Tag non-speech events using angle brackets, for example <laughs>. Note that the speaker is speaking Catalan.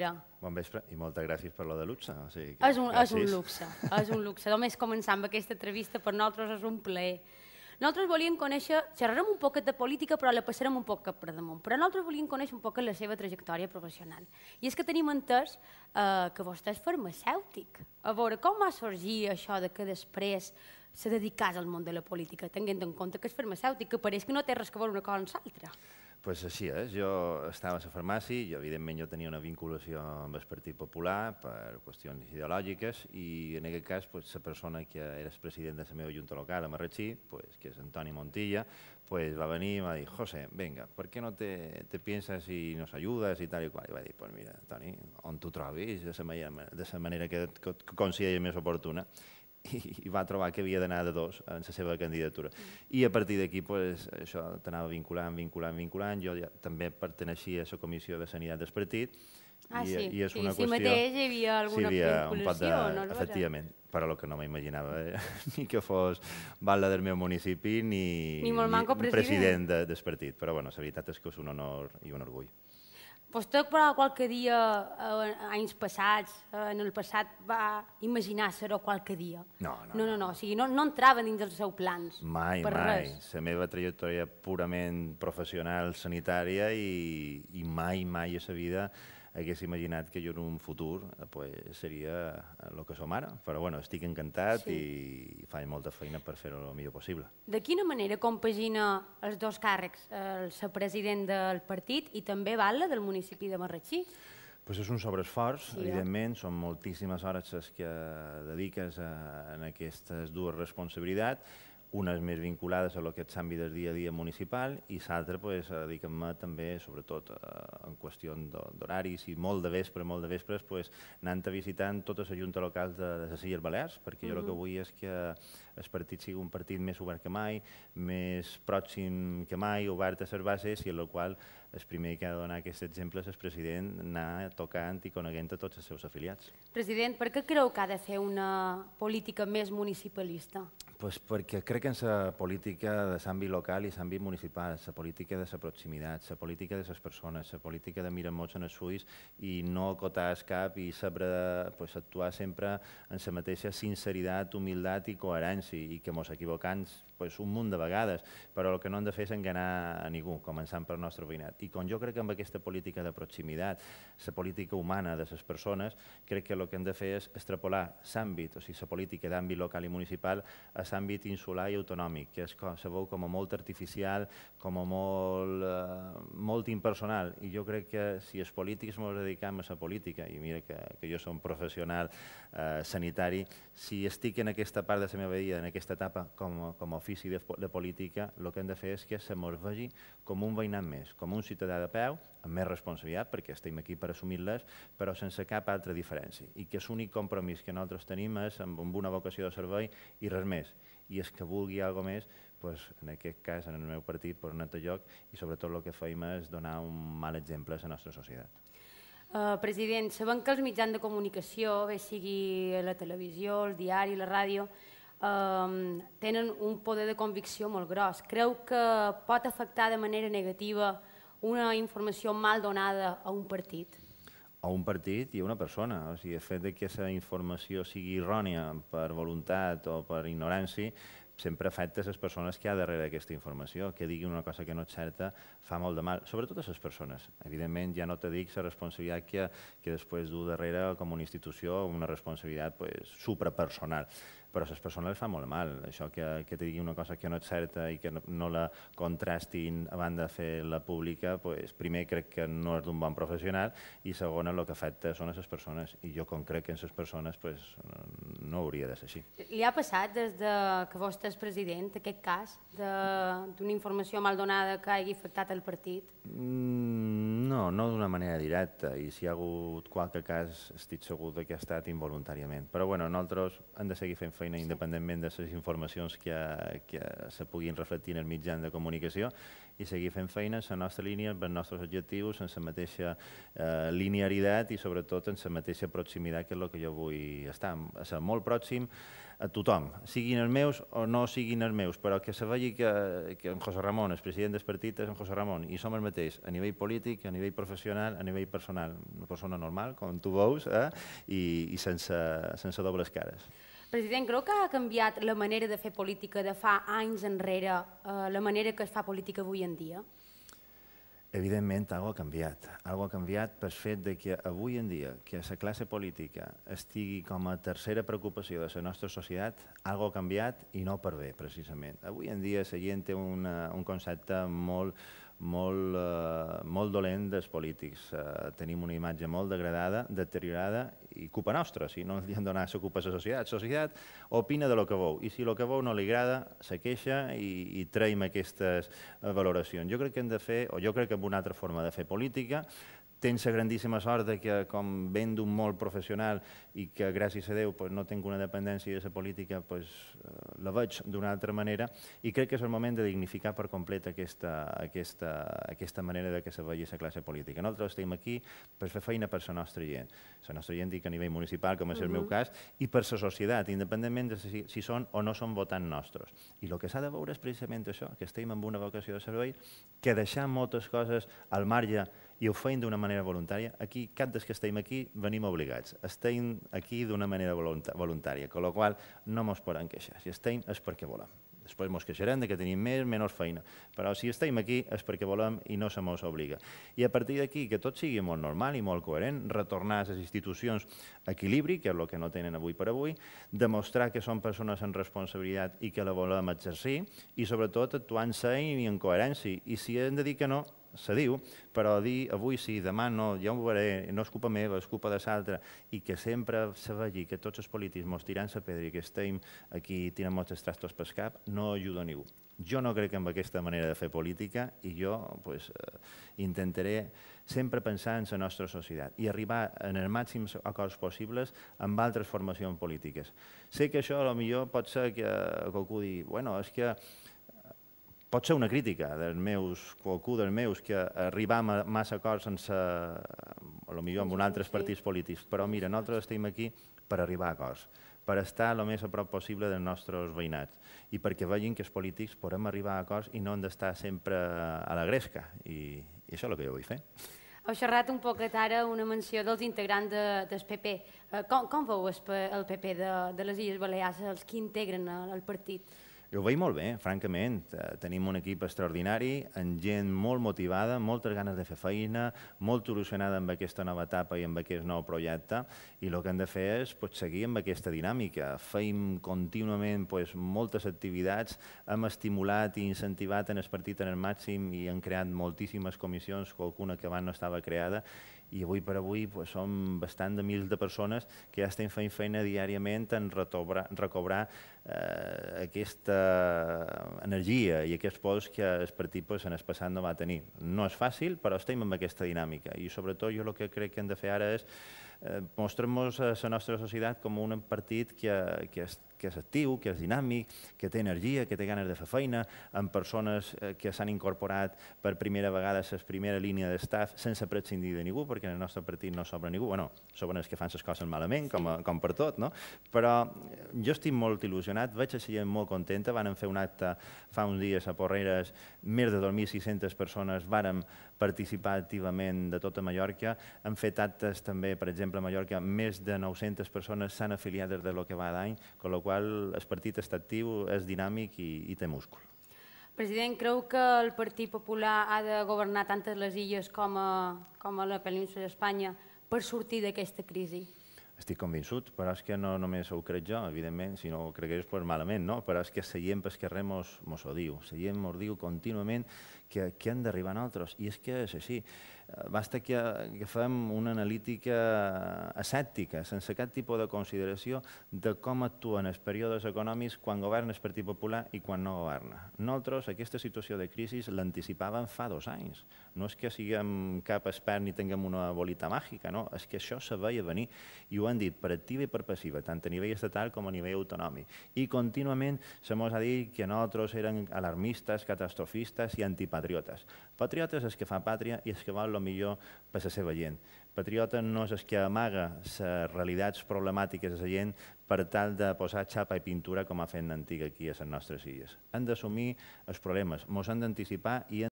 vespre. Bon vespre i moltes gràcies per lo de luxe. O sigui que, és, un, gràcies. és un luxe, és un luxe. Només començar amb aquesta entrevista per nosaltres és un plaer. Nosaltres volíem conèixer, xerrarem un poquet de política però la passarem un poc cap per damunt, però nosaltres volíem conèixer un poc la seva trajectòria professional. I és que tenim entès eh, que vostè és farmacèutic. A veure, com va sorgir això de que després se dedicàs al món de la política, tenint en compte que és farmacèutic, que pareix que no té res a veure una cosa amb l'altra pues així és, jo estava a la farmàcia i evidentment jo tenia una vinculació amb el Partit Popular per qüestions ideològiques i en aquest cas pues, la persona que era el president de la meva junta local a Marratxí, pues, que és Antoni Montilla, pues, va venir i va dir, José, venga, per què no te, te pienses i nos ajudes i tal i qual? I va dir, pues mira, Antoni, on tu trobis, de la manera, de la manera que, que consideri més oportuna. <laughs> i va trobar que havia d'anar de dos en la seva candidatura. Mm. I a partir d'aquí pues, això t'anava vinculant, vinculant, vinculant. Jo ja, també perteneixia a la Comissió de Sanitat del partit. Ah, i, sí. I, és una I si qüestió, mateix hi havia alguna sí, havia un pot de, no efectivament, però el que no m'imaginava eh? <laughs> ni que fos bala del meu municipi ni, ni, ni president, president de, del partit. Però bueno, la veritat és que és un honor i un orgull tot però, qualque dia, eh, anys passats, eh, en el passat, va imaginar ser-ho qualque dia. No, no. No, no, no. O sigui, no, no entrava dins dels seus plans. Mai, per mai. Res. La meva trajectòria purament professional, sanitària, i, i mai, mai a la vida hagués imaginat que jo en un futur eh, pues, seria el eh, que som ara. Però bueno, estic encantat sí. i faig molta feina per fer-ho el millor possible. De quina manera compagina els dos càrrecs, el ser president del partit i també Bala del municipi de Marratxí? Pues és un sobreesforç, sí, evidentment, són moltíssimes hores les que dediques a, en aquestes dues responsabilitats, unes més vinculades a aquest àmbit del dia a dia municipal i l'altra pues, dediquem-me també, sobretot eh, en qüestió d'horaris i molt de vespre, molt de vespres, pues, anant a visitant totes les juntes locals de, de les Illes Balears, perquè jo el que mm-hmm. vull és que el partit sigui un partit més obert que mai, més pròxim que mai, obert a les bases, i en el qual el primer que ha de donar aquest exemple és el president anar tocant i coneguent a tots els seus afiliats. President, per què creu que ha de fer una política més municipalista? Pues perquè crec que en la política de l'àmbit local i l'àmbit municipal, la política de la proximitat, la política de les persones, la política de mirar molts en els ulls i no acotar el cap i saber pues, actuar sempre en la mateixa sinceritat, humildat i coherència i, i que ens equivoquem pues, un munt de vegades, però el que no hem de fer és enganar a ningú, començant pel nostre veïnat. I com jo crec que amb aquesta política de proximitat, la política humana de les persones, crec que el que hem de fer és extrapolar l'àmbit, o sigui, la política d'àmbit local i municipal, a l'àmbit insular i autonòmic, que és, com veu com a molt artificial, com a molt, eh, molt impersonal. I jo crec que si els polítics ens dediquem a la política, i mira que, que jo som professional eh, sanitari, si estic en aquesta part de la meva vida dia, en aquesta etapa, com, com a ofici de, de política, el que hem de fer és que se mos vegi com un veïnat més, com un ciutadà de peu, amb més responsabilitat, perquè estem aquí per assumir-les, però sense cap altra diferència. I que l'únic compromís que nosaltres tenim és amb una vocació de servei i res més. I és que vulgui alguna més, pues, en aquest cas, en el meu partit, per un altre lloc, i sobretot el que feim és donar un mal exemple a la nostra societat. Uh, president, sabem que els mitjans de comunicació, bé sigui la televisió, el diari, la ràdio, Ehm, tenen un poder de convicció molt gros. Creu que pot afectar de manera negativa una informació mal donada a un partit? A un partit i a una persona. O sigui, el fet que aquesta informació sigui errònia per voluntat o per ignorància sempre afecta les persones que hi ha darrere d'aquesta informació, que digui una cosa que no és certa fa molt de mal, sobretot a les persones. Evidentment, ja no te dic la responsabilitat que, que després du darrere com una institució, una responsabilitat pues, suprapersonal però a les persones fa molt mal. Això que, que te digui una cosa que no és certa i que no, no la contrastin abans de fer-la pública, pues, primer crec que no és d'un bon professional i segon el que afecta són les persones i jo com crec que en les persones pues, no hauria de ser així. Li ha passat des de que vostè és president, aquest cas, d'una informació mal donada que hagi afectat el partit? Mm, no, no d'una manera directa, i si hi ha hagut qualque cas estic segur que ha estat involuntàriament. Però bueno, nosaltres hem de seguir fent feina sí. independentment de les informacions que, que se puguin reflectir en el mitjà de comunicació i seguir fent feina en la nostra línia, amb els nostres objectius, en la mateixa eh, linearitat i sobretot en la mateixa proximitat que és el que jo vull estar, ser molt pròxim a tothom, siguin els meus o no siguin els meus, però que se vegi que, que en José Ramon, el president del partit, és en José Ramon, i som el mateix a nivell polític, a nivell professional, a nivell personal, una persona normal, com tu veus, eh? I, i sense, sense dobles cares. President, creu que ha canviat la manera de fer política de fa anys enrere, eh, la manera que es fa política avui en dia? evidentment alguna ha canviat. Algo ha canviat pel fet de que avui en dia que la classe política estigui com a tercera preocupació de la nostra societat, algo ha canviat i no per bé, precisament. Avui en dia la gent té una, un concepte molt, molt, eh, molt dolent dels polítics. Eh, tenim una imatge molt degradada, deteriorada, i culpa nostra, si no li han donat la culpa a la societat. La societat opina de lo que veu, i si lo que veu no li agrada, se queixa i, i traïm aquestes valoracions. Jo crec que hem de fer, o jo crec que amb una altra forma de fer política, tens la grandíssima sort de que, com venc d'un molt professional i que, gràcies a Déu, pues, no tinc una dependència de la política, pues, eh, la veig d'una altra manera i crec que és el moment de dignificar per complet aquesta, aquesta, aquesta manera de que se vegi la classe política. Nosaltres estem aquí per fer feina per la nostra gent, la nostra gent dic a nivell municipal, com és uh -huh. el meu cas, i per la societat, independentment de si, si són o no són votants nostres. I el que s'ha de veure és precisament això, que estem amb una vocació de servei, que deixar moltes coses al marge i ho feien d'una manera voluntària. Aquí, cap dels que estem aquí, venim obligats. Estem aquí d'una manera voluntària, amb la qual no ens poden queixar. Si estem és perquè volem. Després ens queixarem de que tenim més, menys feina. Però si estem aquí és perquè volem i no se mos obliga. I a partir d'aquí, que tot sigui molt normal i molt coherent, retornar a les institucions equilibri, que és el que no tenen avui per avui, demostrar que són persones en responsabilitat i que la volem exercir, i sobretot actuant se i en coherència. I si hem de dir que no, se diu, però dir avui sí, demà no, ja ho veuré, no és culpa meva, és culpa de l'altre, i que sempre se vegi que tots els mos tiran la pedra i que estem aquí tirant molts estrastos pel cap, no ajuda ningú. Jo no crec en aquesta manera de fer política i jo pues, eh, intentaré sempre pensar en la nostra societat i arribar en els màxims acords possibles amb altres formacions polítiques. Sé que això a lo millor pot ser que, eh, que algú digui, bueno, és que pot ser una crítica dels meus, qualcú dels meus, que arribem a massa acords sense, a lo millor amb un altres partits polítics, però mira, nosaltres estem aquí per arribar a acords, per estar el més a prop possible dels nostres veïnats i perquè vegin que els polítics podem arribar a acords i no hem d'estar sempre a la gresca. I, I això és el que jo vull fer. Heu xerrat un poquet ara una menció dels integrants de, del PP. Eh, com, com veu el PP de, de les Illes Balears, els que integren el partit? Jo ho veig molt bé, francament. Eh, tenim un equip extraordinari, amb gent molt motivada, moltes ganes de fer feina, molt il·lusionada amb aquesta nova etapa i amb aquest nou projecte, i el que hem de fer és pues, seguir amb aquesta dinàmica. Feim contínuament pues, moltes activitats, hem estimulat i incentivat en el partit en el màxim i hem creat moltíssimes comissions, qualcuna que abans no estava creada, i avui per avui pues, som bastant de mils de persones que ja estem fent feina diàriament en retobrar, recobrar eh, aquesta energia i aquests pols que el partit pues, en el passat no va tenir. No és fàcil, però estem amb aquesta dinàmica i sobretot jo el que crec que hem de fer ara és eh, mostrar-nos a la nostra societat com un partit que, que és que és actiu, que és dinàmic, que té energia, que té ganes de fer feina, amb persones eh, que s'han incorporat per primera vegada a la primera línia d'estaf sense prescindir de ningú, perquè en el nostre partit no sobra ningú. Bueno, sobren els que fan les coses malament, com, a, com per tot, no? Però eh, jo estic molt il·lusionat, veig la gent molt contenta, van fer un acte fa uns dies a Porreres, més de 2.600 persones varen participar activament de tota Mallorca, han fet actes també, per exemple, a Mallorca, més de 900 persones s'han afiliat des de lo que va d'any, amb la qual qual el partit està actiu, és dinàmic i, i té múscul. President, creu que el Partit Popular ha de governar a les illes com a, com a la península d'Espanya per sortir d'aquesta crisi? Estic convençut, però és que no només ho crec jo, evidentment, si no ho cregués, pues malament, no? Però és que seiem pel carrer mos, mos ho diu, la mos diu contínuament que, que han d'arribar a nosaltres. I és que és així. Eh, basta que, que fem una analítica escèptica, sense cap tipus de consideració de com actuen els períodes econòmics quan governa el Partit Popular i quan no governa. Nosaltres aquesta situació de crisi l'anticipàvem fa dos anys. No és que siguem cap expert ni tinguem una bolita màgica, no, és que això se veia venir i ho han dit per activa i per passiva, tant a nivell estatal com a nivell autonòmic. I contínuament se mos ha dit que nosaltres eren alarmistes, catastrofistes i antipatriotes patriotes. Patriotes és que fa pàtria i és que vol el millor per la seva gent. Patriota no és el que amaga les realitats problemàtiques de la gent per tal de posar xapa i pintura com ha fet l'antiga aquí a les nostres illes. Han d'assumir els problemes, ens han d'anticipar i